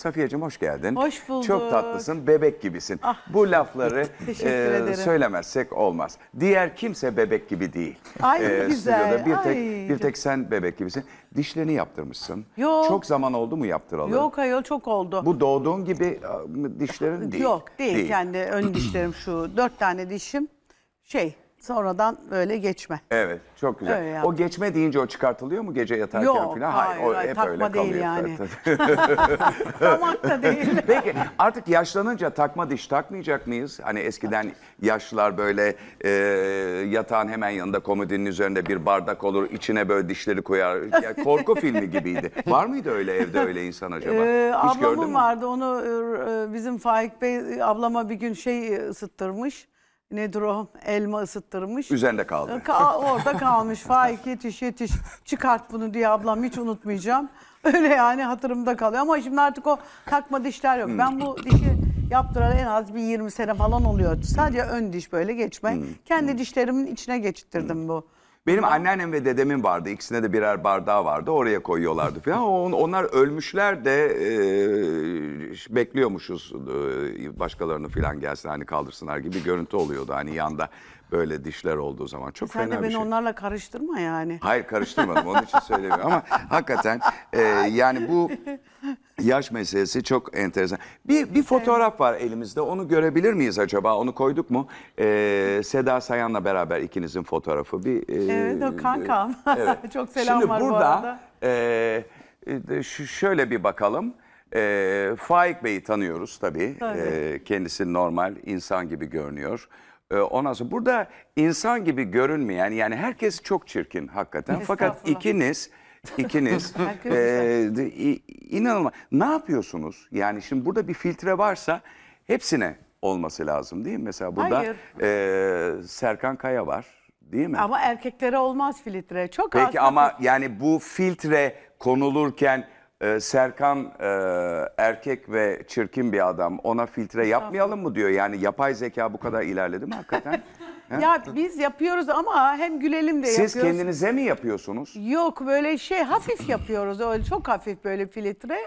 Safiyeciğim hoş geldin. Hoş bulduk. Çok tatlısın, bebek gibisin. Ah. Bu lafları e, söylemezsek olmaz. Diğer kimse bebek gibi değil. Ay ee, güzel. Stüdyoda bir tek Ay. bir tek sen bebek gibisin. Dişlerini yaptırmışsın. Yok. Çok zaman oldu mu yaptıralı? Yok hayır çok oldu. Bu doğduğun gibi dişlerin değil. Yok değil, değil. kendi ön dişlerim şu dört tane dişim şey Sonradan böyle geçme. Evet çok güzel. Öyle yani. O geçme deyince o çıkartılıyor mu gece yatarken Yok, falan? hayır, hayır, o hep takma öyle değil kalıyor. yani. Tamam da değil. Peki artık yaşlanınca takma diş takmayacak mıyız? Hani eskiden yaşlılar böyle e, yatağın hemen yanında komodinin üzerinde bir bardak olur. içine böyle dişleri koyar. Ya, korku filmi gibiydi. Var mıydı öyle evde öyle insan acaba? Ee, Hiç ablamın gördün mü? vardı onu e, bizim Faik Bey e, ablama bir gün şey e, ısıttırmış nedir o elma ısıttırmış. Üzerinde kaldı. Ka orada kalmış. Faik yetiş yetiş çıkart bunu diye ablam hiç unutmayacağım. Öyle yani hatırımda kalıyor. Ama şimdi artık o takma dişler yok. Ben bu hmm. dişi yaptıralı en az bir 20 sene falan oluyor. Sadece ön diş böyle geçme. Hmm. Kendi hmm. dişlerimin içine geçittirdim bu benim anneannem ve dedemin vardı. İkisine de birer bardağı vardı. Oraya koyuyorlardı falan. On, onlar ölmüşler de e, bekliyormuşuz e, başkalarını falan gelsin hani kaldırsınlar gibi görüntü oluyordu. Hani yanda böyle dişler olduğu zaman çok e Sen fena de bir beni şey. onlarla karıştırma yani. Hayır karıştırmadım onun için söylemiyorum ama hakikaten e, yani bu Yaş meselesi çok enteresan. Bir, bir fotoğraf var elimizde. Onu görebilir miyiz acaba? Onu koyduk mu? Ee, Seda Sayan'la beraber ikinizin fotoğrafı. Bir, e, evet o kankam. Evet. çok selam Şimdi var burada, bu arada. Şimdi E, e şöyle bir bakalım. E, Faik Bey'i tanıyoruz tabii. tabii. E, kendisi normal, insan gibi görünüyor. E, ondan sonra burada insan gibi görünmeyen yani herkes çok çirkin hakikaten. Fakat ikiniz İkiniz e, inanılmaz. Ne yapıyorsunuz? Yani şimdi burada bir filtre varsa hepsine olması lazım değil mi? Mesela burada e, Serkan Kaya var değil mi? Ama erkeklere olmaz filtre. Çok Peki az. Peki ama filtre. yani bu filtre konulurken e, Serkan e, erkek ve çirkin bir adam ona filtre yapmayalım mı diyor. Yani yapay zeka bu kadar ilerledi mi hakikaten? Ya biz yapıyoruz ama hem gülelim de Siz yapıyoruz. kendinize mi yapıyorsunuz? Yok böyle şey hafif yapıyoruz. Öyle çok hafif böyle filtre.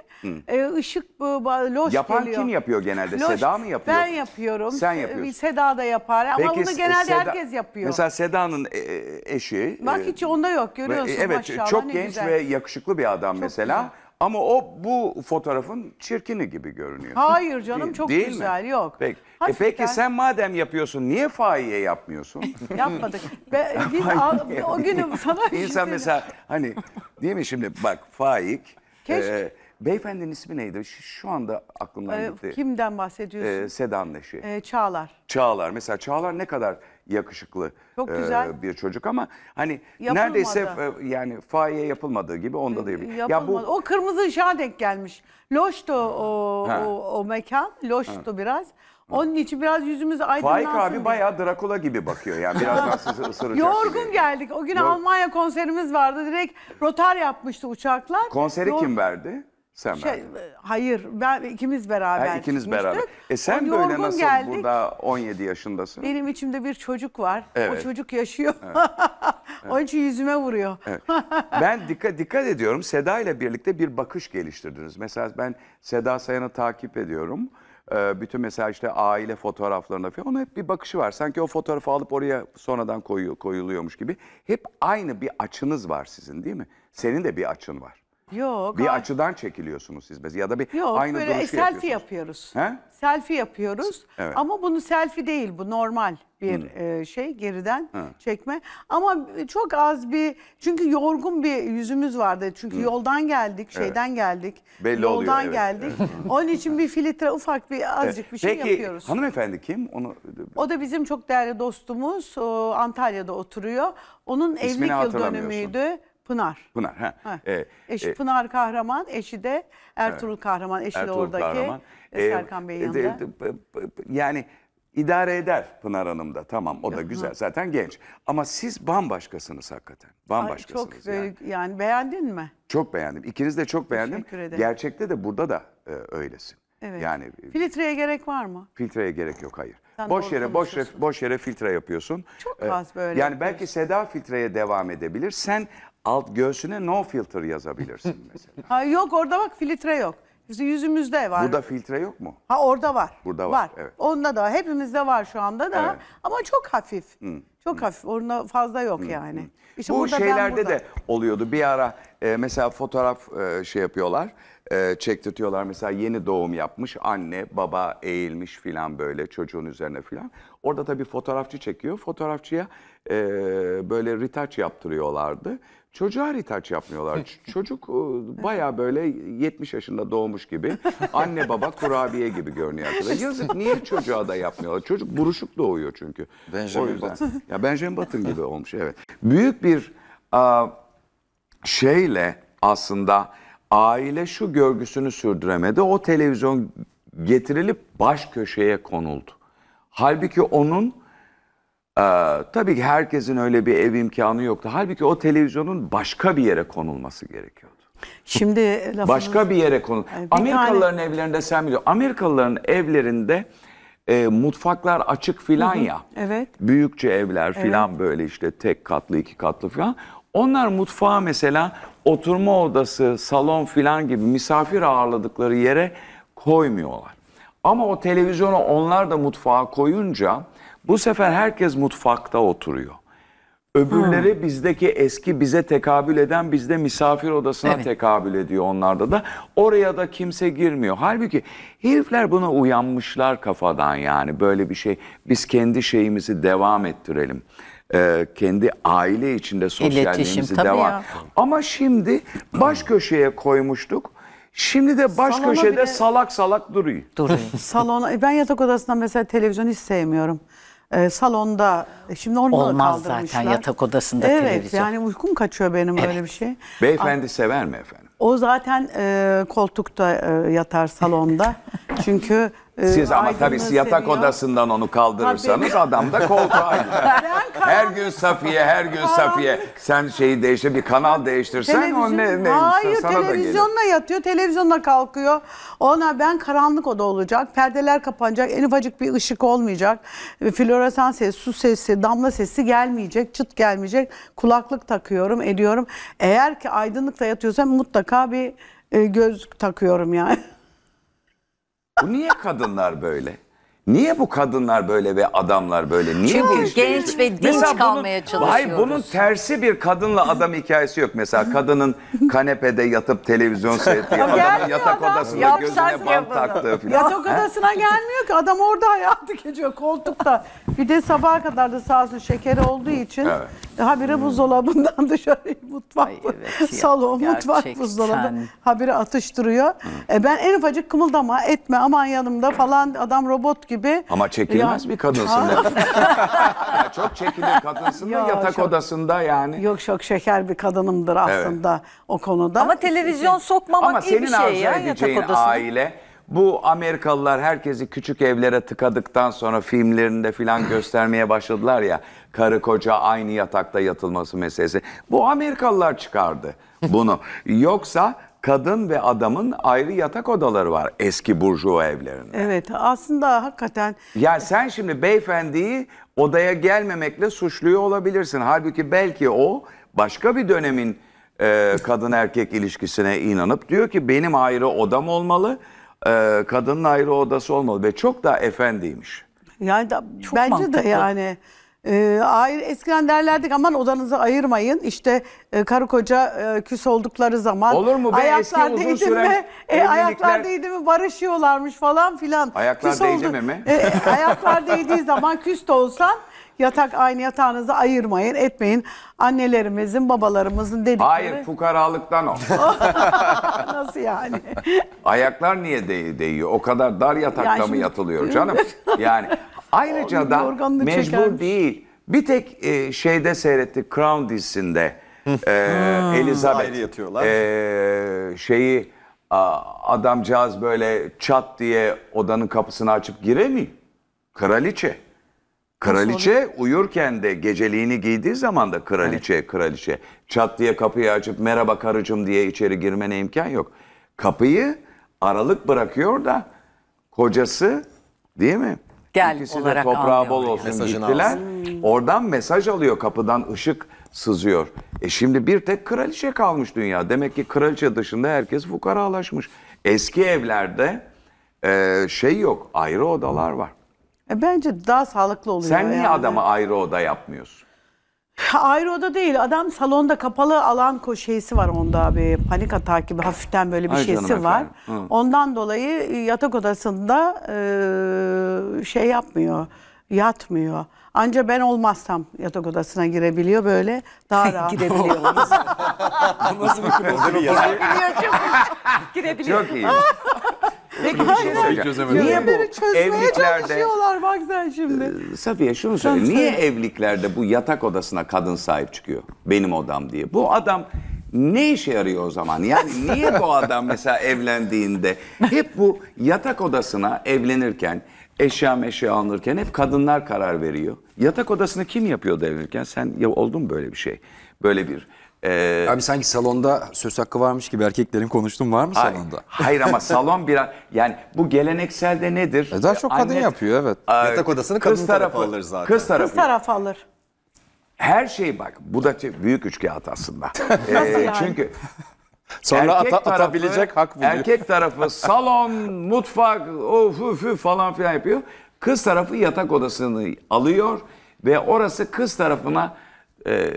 Ee, ışık bu, ba- loş Yapan geliyor. kim yapıyor genelde? Loş- Seda mı yapıyor? Ben yapıyorum. Sen yapıyorsun. Seda da yapar ama bunu genelde Seda- herkes yapıyor. Mesela Seda'nın e, e, eşi. Bak e, hiç onda yok görüyorsun ve- e, Evet maşallah çok genç güzel. ve yakışıklı bir adam mesela. güzel. Ama o bu fotoğrafın çirkini gibi görünüyor. Hayır canım çok değil mi? güzel yok. Peki, E peki sen madem yapıyorsun niye faiye yapmıyorsun? Yapmadık. Ve biz al- o günüm sana İnsan mesela hani değil mi şimdi bak Faik Keşke. e, Beyefendinin ismi neydi? Şu, anda aklımdan Ee, gitti. Kimden bahsediyorsun? Ee, Sedan Ee, Çağlar. Çağlar. Mesela Çağlar ne kadar yakışıklı Çok e, güzel. bir çocuk ama hani Yapılmadı. neredeyse e, yani faiye yapılmadığı gibi onda da yapılmadı. Ya bu O kırmızı ışığa denk gelmiş. Loştu o, o, o mekan. Loştu biraz. Onun için biraz yüzümüz Faik abi bayağı Drakula gibi bakıyor. Yani birazdan sizi ısıracak gibi. Yorgun geldik. O gün Yor- Almanya konserimiz vardı. Direkt rotar yapmıştı uçaklar. Konseri Yor- kim verdi? Sen şey, e, Hayır, ben ikimiz beraber. Ha, ikiniz beraber. E sen o, böyle nasıl geldik. burada 17 yaşındasın? Benim içimde bir çocuk var. Evet. O çocuk yaşıyor. Evet. Onun için yüzüme vuruyor. evet. Ben dikkat dikkat ediyorum. Seda ile birlikte bir bakış geliştirdiniz. Mesela ben Seda Sayan'ı takip ediyorum. Ee, bütün mesela işte aile fotoğraflarında falan ona hep bir bakışı var. Sanki o fotoğrafı alıp oraya sonradan koyu, koyuluyormuş gibi. Hep aynı bir açınız var sizin değil mi? Senin de bir açın var. Yok. Bir açıdan çekiliyorsunuz siz mesela ya da bir Yok aynı böyle duruşu selfie yapıyoruz. He? Selfie yapıyoruz. Evet. Ama bunu selfie değil bu normal bir hmm. e, şey geriden çekme. Ama çok az bir çünkü yorgun bir yüzümüz vardı. Çünkü yoldan geldik, şeyden geldik. Belli oluyor, yoldan evet. geldik. Onun için bir filtre ufak bir azıcık bir şey Peki, yapıyoruz. hanımefendi kim? Onu O da bizim çok değerli dostumuz. Antalya'da oturuyor. Onun İsmini evlilik yıl dönümüydü. Pınar. Pınar. Ha. ha. Ee, eşi e, Pınar Kahraman, eşi de Ertuğrul evet. Kahraman. Eşi Ertuğrul de oradaki Kahraman. E, Serkan Bey'in e, yanında. E, e, e, yani idare eder Pınar Hanım da tamam o da güzel Hı. zaten genç. Ama siz bambaşkasınız hakikaten. Bambaşkasınız. Ay, çok yani. yani beğendin mi? Çok beğendim. İkiniz de çok beğendim. Teşekkür ederim. Gerçekte de burada da e, öylesin. Evet. Yani filtreye gerek var mı? Filtreye gerek yok hayır. Sen boş yere boş yere, boş yere filtre yapıyorsun. Çok az böyle. Yani yapıyorsun. belki Seda filtreye devam edebilir. Sen alt göğsüne no filter yazabilirsin mesela. Ha, yok orada bak filtre yok. Bizim yüzümüzde var. Burada filtre yok mu? Ha orada var. Burada var, Var evet. Onda da hepimizde var şu anda da Evet. ama çok hafif. Hmm. Çok hmm. hafif. Onda fazla yok hmm, yani. İşte Bu şeylerde de oluyordu. Bir ara e, mesela fotoğraf e, şey yapıyorlar, e, çektirtiyorlar. Mesela yeni doğum yapmış anne, baba eğilmiş filan böyle çocuğun üzerine filan. Orada tabii fotoğrafçı çekiyor. Fotoğrafçıya e, böyle retouch yaptırıyorlardı. Çocuğa retouch yapmıyorlar. Çocuk e, baya böyle 70 yaşında doğmuş gibi. Anne baba kurabiye gibi görünüyor arkada. Yazık niye çocuğa da yapmıyorlar? Çocuk buruşuk doğuyor çünkü. Benjamin o Ya Benjamin Batın gibi olmuş evet. Büyük bir a, şeyle aslında aile şu görgüsünü sürdüremedi. O televizyon getirilip baş köşeye konuldu. Halbuki onun ee, tabii ki herkesin öyle bir ev imkanı yoktu. Halbuki o televizyonun başka bir yere konulması gerekiyordu. Şimdi lafınız... E, başka bir yere konul. Bir Amerikalıların tane... evlerinde sen biliyorsun. Amerikalıların evlerinde e, mutfaklar açık filan ya. Evet. Büyükçe evler filan evet. böyle işte tek katlı, iki katlı filan. Onlar mutfağa mesela oturma odası, salon filan gibi misafir ağırladıkları yere koymuyorlar. Ama o televizyonu onlar da mutfağa koyunca bu sefer herkes mutfakta oturuyor. Öbürleri hmm. bizdeki eski bize tekabül eden bizde misafir odasına evet. tekabül ediyor onlarda da. Oraya da kimse girmiyor. Halbuki herifler buna uyanmışlar kafadan yani böyle bir şey. Biz kendi şeyimizi devam ettirelim. Ee, kendi aile içinde sosyalliğimizi devam. Ya. Ama şimdi baş köşeye koymuştuk. Şimdi de baş Salona köşede bile... salak salak duruyor. Duruyor. Salona ben yatak odasında mesela televizyon hiç sevmiyorum. Ee, e, salonda şimdi onu da Olmaz zaten yatak odasında evet, televizyon. Evet yani uykum kaçıyor benim evet. öyle bir şey. Beyefendi sever mi efendim? O zaten e, koltukta e, yatar salonda. Çünkü ee, siz ama tabii siz yatak seviyor. odasından onu kaldırırsanız Tabii. adam da koltuğa her gün Safiye, her gün Safiye. Sen şeyi değiştir, bir kanal değiştirsen o ne, ne Hayır sana da televizyonla yatıyor, televizyonla kalkıyor. Ona ben karanlık oda olacak, perdeler kapanacak, en ufacık bir ışık olmayacak. E, Floresan sesi, su sesi, damla sesi gelmeyecek, çıt gelmeyecek. Kulaklık takıyorum, ediyorum. Eğer ki aydınlıkta yatıyorsam mutlaka bir e, göz takıyorum yani. Bu niye kadınlar böyle? Niye bu kadınlar böyle ve adamlar böyle? Niye Çünkü genç, genç ve dinç mesela kalmaya bunun, çalışıyoruz. Hayır bunun tersi bir kadınla adam hikayesi yok. Mesela kadının kanepede yatıp televizyon seyrettiği, adamın yatak adam. odasında Yapsak gözüne bant yapalım. taktığı falan. Yatak odasına gelmiyor ki adam orada hayatı geçiyor koltukta. Bir de sabaha kadar da sağ olsun şekeri olduğu için Evet. Habire hmm. buzdolabından dışarı mutfak, Ay evet ya, salon, gerçekten. mutfak, buzdolabı habire atıştırıyor. Hmm. E ben en ufacık kımıldama etme aman yanımda falan adam robot gibi. Ama çekilmez ya, bir kadınsın. ya çok çekilir kadınsın da yatak çok, odasında yani. Yok çok şeker bir kadınımdır aslında evet. o konuda. Ama televizyon sokmamak Ama iyi bir şey ya yatak odasında. Ama senin aile bu Amerikalılar herkesi küçük evlere tıkadıktan sonra filmlerinde filan göstermeye başladılar ya karı koca aynı yatakta yatılması meselesi. Bu Amerikalılar çıkardı bunu. Yoksa kadın ve adamın ayrı yatak odaları var eski burjuva evlerinde. Evet aslında hakikaten. Ya sen şimdi beyefendiyi odaya gelmemekle suçluyor olabilirsin. Halbuki belki o başka bir dönemin e, kadın erkek ilişkisine inanıp diyor ki benim ayrı odam olmalı e, kadının ayrı odası olmalı ve çok daha efendiymiş. Yani da, Çok bence mantıklı. de yani. E, ayrı, eskiden derlerdik aman odanızı ayırmayın. işte e, karı koca e, küs oldukları zaman. Olur mu be? Eski ayaklar uzun değdi süren mi? E, ayaklar değdi mi barışıyorlarmış falan filan. Ayaklar değdi oldu- mi mi? E, e, ayaklar değdiği zaman küs de olsan Yatak aynı yatağınızı ayırmayın, etmeyin. Annelerimizin, babalarımızın dedikleri. Hayır fukaralıktan o. Nasıl yani? Ayaklar niye de değiyor? O kadar dar yatakta yani mı yatılıyor canım? Yani ayrıca da mecbur çekermiş. değil. Bir tek e, şeyde seyretti Crown dizisinde e, Elizabeth yatıyorlar. E, şeyi a, adamcağız böyle çat diye odanın kapısını açıp giremiyor. Kraliçe. Kraliçe uyurken de geceliğini giydiği zaman da kraliçe evet. kraliçe. Çat diye kapıyı açıp merhaba karıcığım diye içeri girmene imkan yok. Kapıyı aralık bırakıyor da kocası değil mi? Gel İkisi olarak de toprağı bol olsun Mesajını gittiler. Hmm. Oradan mesaj alıyor kapıdan ışık sızıyor. E şimdi bir tek kraliçe kalmış dünya. Demek ki kraliçe dışında herkes fukaralaşmış. Eski evlerde e, şey yok ayrı odalar var. E bence daha sağlıklı oluyor. Sen niye yani. adama ayrı oda yapmıyorsun? Ayrı oda değil. Adam salonda kapalı alan ko şeysi var onda abi. Panik atağı gibi hafiften böyle bir Ay şeysi var. Hı. Ondan dolayı e, yatak odasında e, şey yapmıyor. Yatmıyor. Anca ben olmazsam yatak odasına girebiliyor böyle daha rahat. girebiliyor. Nasıl bir girebiliyor Girebiliyor. Çok iyi. Peki bir şey söyleyeceğim. Niye bu evliliklerde... bak sen şimdi. Ee, Safiye şunu söyle. Niye evliliklerde bu yatak odasına kadın sahip çıkıyor? Benim odam diye. Bu adam ne işe yarıyor o zaman? Yani niye bu adam mesela evlendiğinde hep bu yatak odasına evlenirken eşya meşya alınırken hep kadınlar karar veriyor. Yatak odasını kim yapıyor evlenirken? Sen ya oldun mu böyle bir şey? Böyle bir ee, Abi sanki salonda söz hakkı varmış gibi erkeklerin konuştuğum var mı hayır, salonda? Hayır ama salon bir yani bu gelenekselde nedir? E daha çok Annet, kadın yapıyor evet. A, Yatak odasını kadın kız tarafı, tarafı alır zaten. Kız tarafı, kız tarafı alır. Her şey bak bu da büyük üçkağıt aslında. ee, yani? Çünkü Sonra ata, tarafı, atabilecek hak buluyor. Erkek tarafı salon, mutfak, of üf, üf falan filan yapıyor. Kız tarafı yatak odasını alıyor ve orası kız tarafına ee,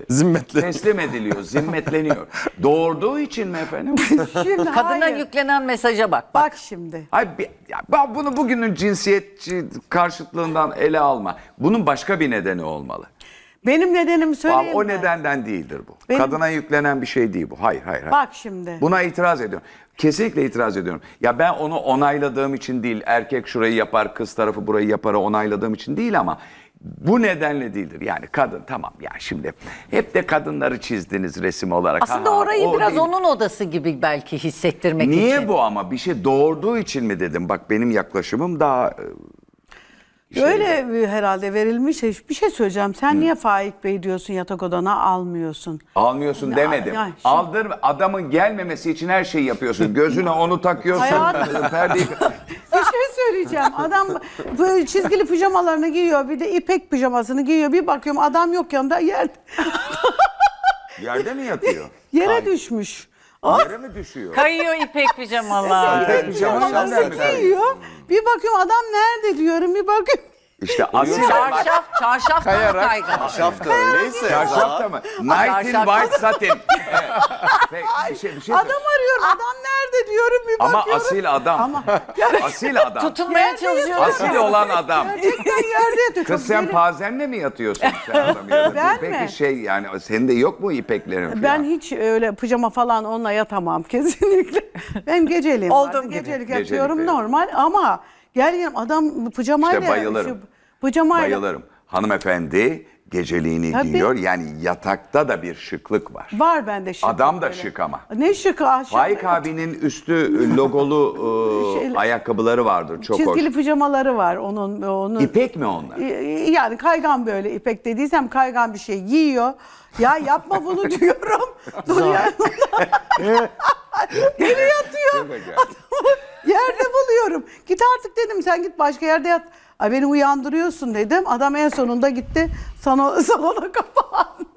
teslim ediliyor, zimmetleniyor. Doğurduğu için mi efendim? Şimdi Kadına hayır. yüklenen mesaja bak. Bak şimdi. Hayır, bir- ya bunu bugünün cinsiyetçi karşıtlığından ele alma. Bunun başka bir nedeni olmalı. Benim nedenim söyleyeyim o nedenden değildir bu. Benim- Kadına yüklenen bir şey değil bu. Hayır, hayır, hayır. Bak şimdi. Buna itiraz ediyorum. Kesinlikle itiraz ediyorum. Ya ben onu onayladığım için değil, erkek şurayı yapar, kız tarafı burayı yapara onayladığım için değil ama bu nedenle değildir. Yani kadın tamam ya şimdi hep de kadınları çizdiniz resim olarak. Aslında ha, orayı o biraz değil. onun odası gibi belki hissettirmek Niye için. Niye bu ama bir şey doğurduğu için mi dedim. Bak benim yaklaşımım daha e, şey Öyle herhalde verilmiş. Bir şey söyleyeceğim. Sen Hı. niye Faik Bey diyorsun yatak odana almıyorsun? Almıyorsun ya, demedim. Ya, şimdi... Aldır adamın gelmemesi için her şeyi yapıyorsun. Gözüne onu takıyorsun. Hayat... Perdeyi... bir şey söyleyeceğim. Adam böyle çizgili pijamalarını giyiyor. Bir de ipek pijamasını giyiyor. Bir bakıyorum adam yok yanında yer. Yerde mi yatıyor? Yere Ay. düşmüş. Yere mi düşüyor? Kayıyor ipek pijamalar. İpek Pijama giyiyor. Bir bakıyorum adam nerede diyorum. Bir bakıyorum işte asil Çarşaf, çarşaf da mı Kayarak- kaygan? Çarşaf da öyleyse. Çarşaf da mı? Night in white satin. Evet. bir şey, bir şey Adam arıyorum. Adam nerede diyorum bir bakıyorum. Ama asil adam. Asil adam. Tutunmaya çalışıyorum. Asil olan adam. Gerçekten yerde yatıyor. Kız sen pazenle mi yatıyorsun sen adam ya da Ben Peki mi? şey yani senin de yok mu ipeklerin falan? Ben hiç öyle pijama falan onunla yatamam kesinlikle. Ben geceliğim Olduğum var. gibi. Gecelik Gecelik, yatıyorum evet. normal ama Gel adam pijamayla. İşte bayılırım. Şu, pijamayla. Bayılırım. Hanımefendi geceliğini Tabii. giyiyor. Yani yatakta da bir şıklık var. Var bende şık. Adam da böyle. şık ama. Ne ah, şık ha? Faik abinin üstü logolu e, Şeyle, ayakkabıları vardır. Çok Çizgili hoş. pijamaları var onun. onun. İpek mi onlar? Yani kaygan böyle ipek dediysem kaygan bir şey giyiyor. Ya yapma bunu diyorum. Dur yanımda. Deli yatıyor. Yerde buluyorum. Git artık dedim sen git başka yerde yat. Ay beni uyandırıyorsun dedim. Adam en sonunda gitti Sana salona kapandı.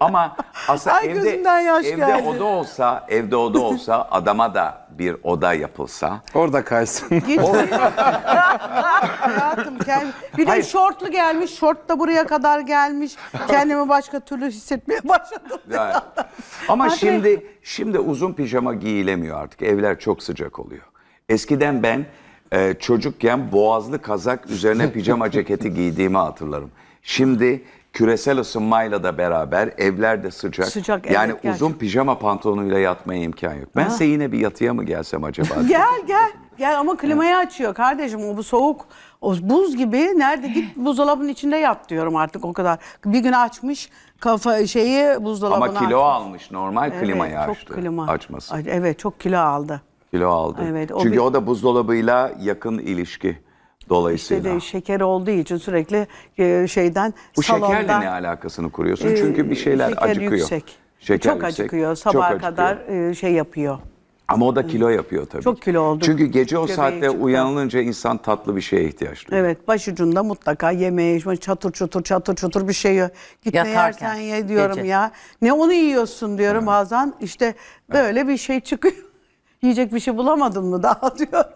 Ama aslında Ay, evde, evde geldi. oda olsa, evde oda olsa adama da bir oda yapılsa. Orada kaysın. Git. Hayatım kendim. Bir de Hayır. şortlu gelmiş, şort da buraya kadar gelmiş. Kendimi başka türlü hissetmeye başladım. Yani. Ama Hadi. şimdi şimdi uzun pijama giyilemiyor artık. Evler çok sıcak oluyor. Eskiden ben e, çocukken boğazlı kazak üzerine pijama ceketi giydiğimi hatırlarım. Şimdi küresel ısınmayla da beraber evler de sıcak. Sıcak evet, Yani gerçekten. uzun pijama pantolonuyla yatmaya imkan yok. Ben size yine bir yatıya mı gelsem acaba? gel gel. Gel ama klimayı açıyor kardeşim. O bu soğuk. O buz gibi nerede git buzdolabının içinde yat diyorum artık o kadar. Bir gün açmış kafa şeyi buzdolabına. Ama kilo açmış. almış normal evet, klimayı açtı. Çok klima. Açması. Evet çok kilo aldı. Kilo aldı. Evet, o Çünkü bir- o da buzdolabıyla yakın ilişki İşte dolayısıyla. de şeker olduğu için sürekli e, şeyden Bu salondan şekerle ne alakasını kuruyorsun? Çünkü bir e, şeyler şeker acıkıyor. Yüksek. Şeker çok yüksek, acıkıyor. çok acıkıyor. kadar e, şey yapıyor. Ama o da kilo yapıyor tabii. Çok kilo oldu. Çünkü gece o Göbeği saatte çıktı. uyanılınca insan tatlı bir şeye ihtiyaç duyuyor. Evet başucunda mutlaka yemeği çatır çutur çatır çutur bir şey yiyor. Git ne yersen ye diyorum gece. ya. Ne onu yiyorsun diyorum bazen işte böyle bir şey çıkıyor yiyecek bir şey bulamadın mı daha diyorum.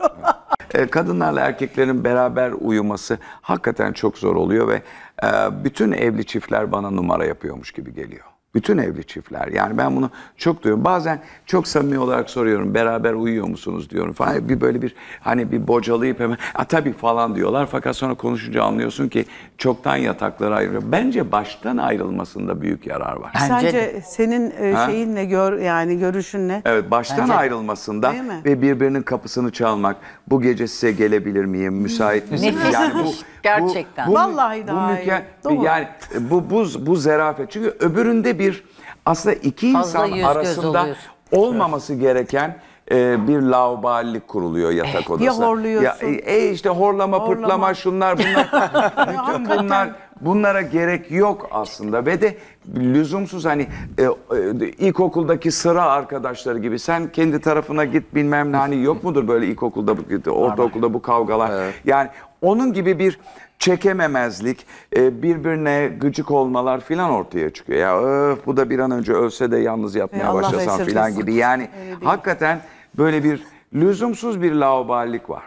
E, kadınlarla erkeklerin beraber uyuması hakikaten çok zor oluyor ve e, bütün evli çiftler bana numara yapıyormuş gibi geliyor. Bütün evli çiftler. Yani ben bunu çok duyuyorum. Bazen çok samimi olarak soruyorum. Beraber uyuyor musunuz diyorum falan. Bir böyle bir hani bir bocalayıp hemen a tabii falan diyorlar. Fakat sonra konuşunca anlıyorsun ki çoktan yatakları ayrılıyor. Bence baştan ayrılmasında büyük yarar var. Bence Sence de. senin e, Ha? şeyinle gör yani görüşün ne? Evet baştan Bence- ayrılmasında Değil mi? ve birbirinin kapısını çalmak. Bu gece size gelebilir miyim? Müsait misiniz? Nefis. Gerçekten. Vallahi daha iyi. mükemmel- Doğru. Yani bu bu bu zarafet. Çünkü öbüründe bir bir aslında iki Fazla insan arasında olmaması gereken e, bir laubalilik kuruluyor yatak eh, odasında. Ya horluyorsun. E, e, işte horlama, horlama, pırtlama şunlar bunlar. bütün bunlar bunlara gerek yok aslında ve de lüzumsuz hani e, e, ilkokuldaki sıra arkadaşları gibi sen kendi tarafına git bilmem ne hani yok mudur böyle ilkokulda ortaokulda bu kavgalar. Evet. Yani onun gibi bir çekememezlik, e, birbirine gıcık olmalar filan ortaya çıkıyor. Ya öf bu da bir an önce ölse de yalnız yapmaya Allah başlasam filan gibi. Yani hakikaten böyle bir lüzumsuz bir laubalilik var.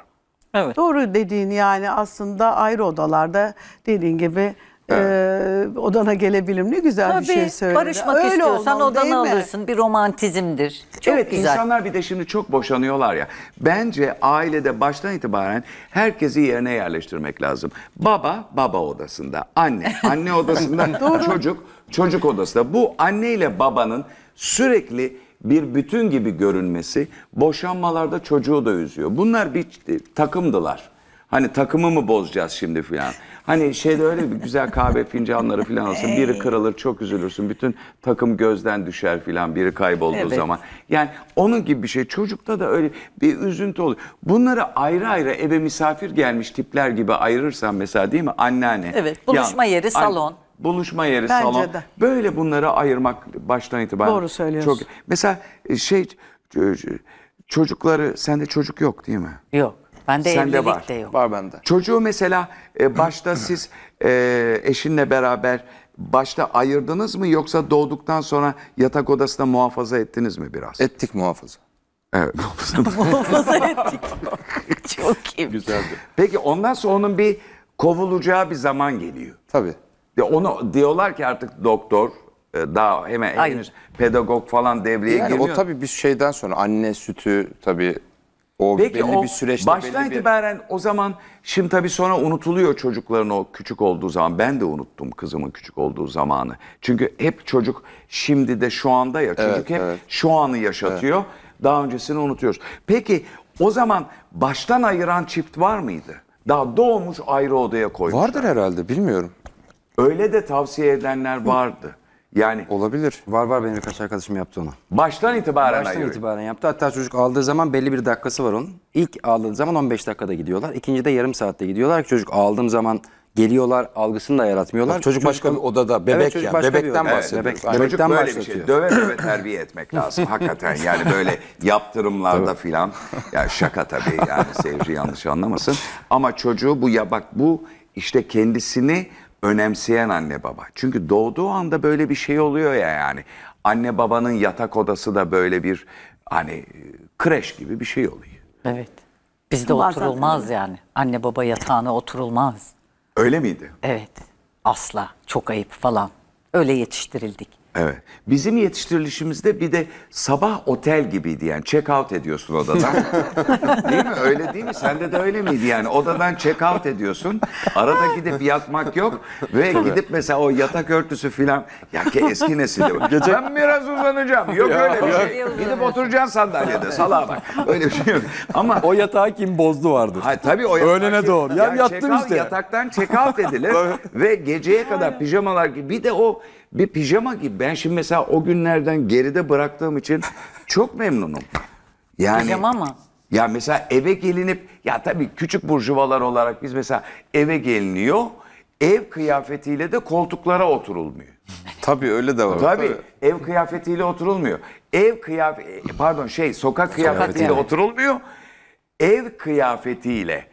Evet. Doğru dediğin yani aslında ayrı odalarda dediğin gibi ee, odana gelebilirim. Ne güzel Tabii, bir şey söyledi. Barışmak Öyle istiyorsan odana alırsın. Bir romantizmdir. Çok evet, güzel. insanlar bir de şimdi çok boşanıyorlar ya. Bence ailede baştan itibaren herkesi yerine yerleştirmek lazım. Baba, baba odasında. Anne, anne odasında. çocuk, çocuk odasında. Bu anne ile babanın sürekli bir bütün gibi görünmesi boşanmalarda çocuğu da üzüyor. Bunlar bir takımdılar. Hani takımı mı bozacağız şimdi filan. Hani şeyde öyle bir güzel kahve fincanları filan olsun. Biri kırılır çok üzülürsün. Bütün takım gözden düşer filan biri kaybolduğu Evet. zaman. Yani onun gibi bir şey. Çocukta da öyle bir üzüntü olur. Bunları ayrı ayrı eve misafir gelmiş tipler gibi ayırırsan mesela değil mi? Anneanne. Evet, buluşma yeri, an- salon. buluşma yeri, Bence salon. de. Böyle bunları ayırmak baştan itibaren. Doğru söylüyorsun. Çok, mesela e, şey ç- ç- çocukları sende çocuk yok değil mi? Yok. Ben de Sende evlilik var. de yok. Var bende. Çocuğu mesela e, başta siz e, eşinle beraber başta ayırdınız mı yoksa doğduktan sonra yatak odasında muhafaza ettiniz mi biraz? Ettik muhafaza. Evet muhafaza. ettik. Çok iyi. Güzeldi. Peki ondan sonra onun bir kovulacağı bir zaman geliyor. Tabii. onu diyorlar ki artık doktor e, daha hemen Hayır. henüz pedagog falan devreye yani giriyor. O tabii bir şeyden sonra anne sütü tabii o Peki belli o bir süreçte baştan belli bir... o zaman şimdi tabii sonra unutuluyor çocukların o küçük olduğu zaman. Ben de unuttum kızımın küçük olduğu zamanı. Çünkü hep çocuk şimdi de şu anda ya çocuk evet, hep evet. şu anı yaşatıyor. Evet. Daha öncesini unutuyoruz. Peki o zaman baştan ayıran çift var mıydı? Daha doğmuş ayrı odaya koymuşlar. Vardır herhalde bilmiyorum. Öyle de tavsiye edenler vardı. Hı. Yani Olabilir. Var var benim birkaç arkadaşım yaptı onu. baştan itibaren Baştan ayırıyor. itibaren yaptı. Hatta çocuk aldığı zaman belli bir dakikası var onun. İlk aldığı zaman 15 dakikada gidiyorlar. İkinci de yarım saatte gidiyorlar ki çocuk aldığım zaman geliyorlar algısını da yaratmıyorlar. Çocuk başka bir odada, bebek çocuk yani, bebekten odada. Evet, bebek- Yani Çocuk böyle bir şey. başlatıyor. Döve döve terbiye etmek lazım hakikaten. Yani böyle yaptırımlarda filan. Ya şaka tabii yani seyirci yanlış anlamasın. Ama çocuğu bu ya bak bu işte kendisini önemseyen anne baba. Çünkü doğduğu anda böyle bir şey oluyor ya yani. Anne babanın yatak odası da böyle bir hani kreş gibi bir şey oluyor. Evet. Bizde Var zaten oturulmaz yani. Anne baba yatağına oturulmaz. Öyle miydi? Evet. Asla. Çok ayıp falan. Öyle yetiştirildik. Evet. Bizim yetiştirilişimizde bir de sabah otel gibiydi yani check out ediyorsun odadan. değil mi? Öyle değil mi? Sende de öyle miydi yani? Odadan check out ediyorsun. Arada gidip yatmak yok ve Tabii. gidip mesela o yatak örtüsü filan ya ki eski nesilde Gece... Ben biraz uzanacağım. Yok ya, öyle bir şey. Gidip oturacaksın sandalyede salağa bak. Öyle bir şey yok. Ama o yatağı kim bozdu vardır. Ha, tabii o yatağı Öğlene kim... Şey- doğru. Ya, ya yattım işte. Yataktan check out edilir ve geceye kadar pijamalar gibi bir de o bir pijama gibi. Ben şimdi mesela o günlerden geride bıraktığım için çok memnunum. Yani, Pijama mı? Ya mesela eve gelinip ya tabii küçük burjuvalar olarak biz mesela eve geliniyor. Ev kıyafetiyle de koltuklara oturulmuyor. Tabii öyle de var. Tabii, tabii. ev kıyafetiyle oturulmuyor. Ev kıyafet pardon şey sokak kıyafetiyle oturulmuyor. Ev kıyafetiyle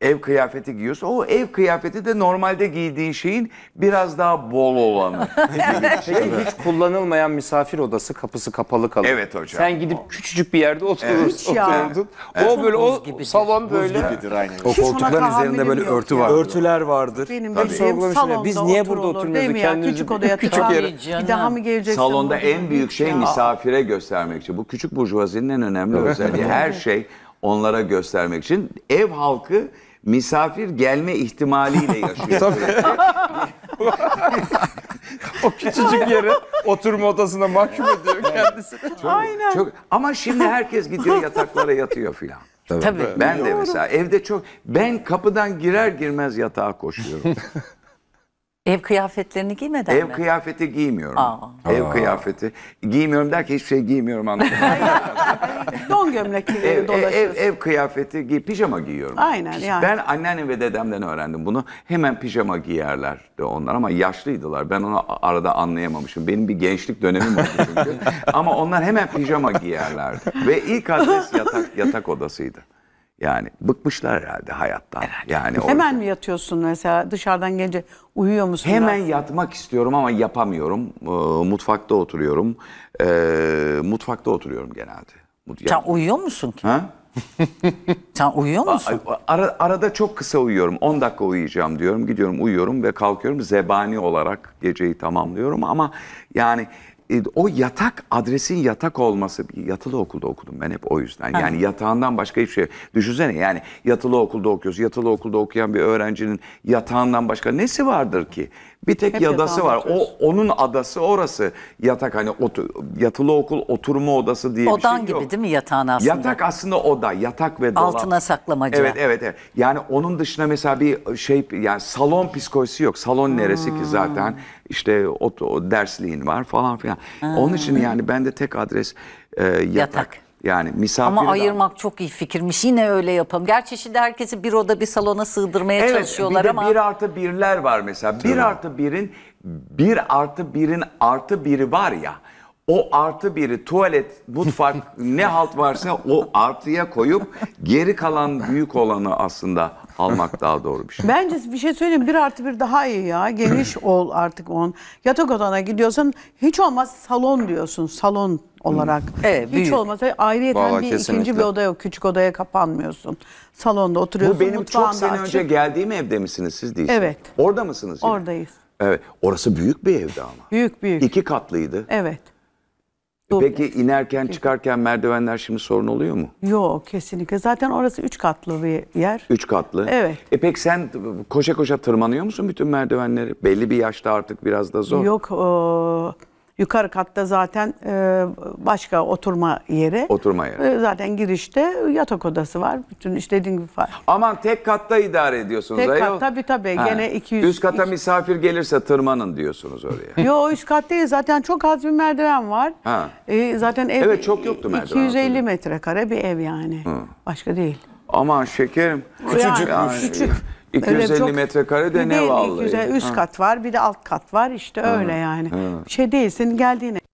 ev kıyafeti giyiyorsa o ev kıyafeti de normalde giydiğin şeyin biraz daha bol olanı. Peki şey, şey hiç kullanılmayan misafir odası kapısı kapalı kalır. Evet hocam. Sen gidip küçücük bir yerde oturursun. Evet. Oturdun. Evet. O böyle o salon böyle. Gibidir, aynen. O Hiç ona koltukların üzerinde böyle yok örtü var. Örtüler vardır. Benim Tabii. bildiğim salonda Biz niye burada oturulur oturmuyoruz? Kendimizi Küçük odaya küçük yere- Bir daha mı geleceksin? Salonda en büyük şey misafire göstermek için. Bu küçük burjuvazinin en önemli özelliği. Her şey onlara göstermek için. Ev halkı misafir gelme ihtimaliyle yaşıyor. Tabii. o küçücük yeri oturma odasına mahkum ediyor kendisini. Çok, Aynen. Çok, ama şimdi herkes gidiyor yataklara yatıyor filan. Tabii. Tabii. Ben Doğru. de mesela evde çok ben kapıdan girer girmez yatağa koşuyorum. Ev kıyafetlerini giymeden Ev mi? kıyafeti giymiyorum. Aa. Ev Aa. kıyafeti. Giymiyorum derken hiçbir şey giymiyorum anlamında. Don gömlek gibi ev, e, ev, ev, ev kıyafeti, giy, pijama giyiyorum. Aynen yani. Ben anneannem ve dedemden öğrendim bunu. Hemen pijama giyerlerdi onlar ama yaşlıydılar. Ben onu arada anlayamamışım. Benim bir gençlik dönemim oldu ama onlar hemen pijama giyerlerdi. Ve ilk adres yatak, yatak odasıydı. Yani bıkmışlar herhalde hayattan. Herhalde. Yani Hemen yüzden. mi yatıyorsun mesela dışarıdan gelince uyuyor musun? Hemen daha? yatmak istiyorum ama yapamıyorum. Ee, mutfakta oturuyorum. Ee, mutfakta oturuyorum genelde. Mut- Sen uyuyor musun ki? Ha? Sen uyuyor musun? Ara, arada çok kısa uyuyorum. 10 dakika uyuyacağım diyorum. Gidiyorum uyuyorum ve kalkıyorum. Zebani olarak geceyi tamamlıyorum ama yani e, o yatak adresin yatak olması yatılı okulda okudum ben hep o yüzden. Yani yatağından başka hiçbir şey. Düşünsene yani yatılı okulda okuyoruz. Yatılı okulda okuyan bir öğrencinin yatağından başka nesi vardır ki? Bir tek Hep yadası var. O onun adası orası. Yatak hani otu, yatılı okul oturma odası diye Odan bir şey yok. Odan gibi değil mi yatağın aslında? Yatak aslında oda. Yatak ve dolap. Altına saklamaca. Evet, evet evet. Yani onun dışında mesela bir şey yani salon psikolojisi yok. Salon neresi hmm. ki zaten? İşte o, o dersliğin var falan filan. Hmm. Onun için yani bende tek adres e, yatak. yatak. Yani misafir Ama ayırmak da... çok iyi fikirmiş. Yine öyle yapalım. Gerçi şimdi herkesi bir oda bir salona sığdırmaya evet, çalışıyorlar bir de ama. bir artı birler var mesela. Bir artı birin bir artı birin artı biri var ya. O artı biri tuvalet, mutfak ne halt varsa o artıya koyup geri kalan büyük olanı aslında almak daha doğru bir şey. Bence bir şey söyleyeyim. Bir artı bir daha iyi ya. Geniş ol artık on. Yatak odana gidiyorsun. Hiç olmaz salon diyorsun. Salon olarak. Evet, Hiç büyük. olmasa ayrıyeten Vallahi bir ikinci bir oda yok. Küçük odaya kapanmıyorsun. Salonda oturuyorsun. Bu benim çok mutfağında sene önce geldiğim evde misiniz siz değilsiniz? Evet. Orada mısınız? yine? Oradayız. Evet. Orası büyük bir evdi ama. Büyük büyük. İki katlıydı. Evet. E peki inerken çıkarken merdivenler şimdi sorun oluyor mu? Yok kesinlikle. Zaten orası üç katlı bir yer. Üç katlı. Evet. E peki sen koşa koşa tırmanıyor musun bütün merdivenleri? Belli bir yaşta artık biraz da zor. Yok. eee, Yukarı katta zaten e, başka oturma yeri. Oturma yeri. E, zaten girişte yatak odası var. Bütün işte dediğim gibi falan. Aman tek katta idare ediyorsunuz. Tek kat tabii tabii. Gene 200. Üst kata iki... misafir gelirse tırmanın diyorsunuz oraya. Yo üst kat değil. Zaten çok az bir merdiven var. Ha. E, zaten ev Evet çok yoktu merdiven. 250 metrekare bir ev yani. Hı. Başka değil. Aman şekerim. Küçücükmüş. Yani, küçük. 250 çok, metrekare de ne vallahi. 250, üst ha. kat var bir de alt kat var işte ha. öyle yani. Ha. şey değilsin geldiğine.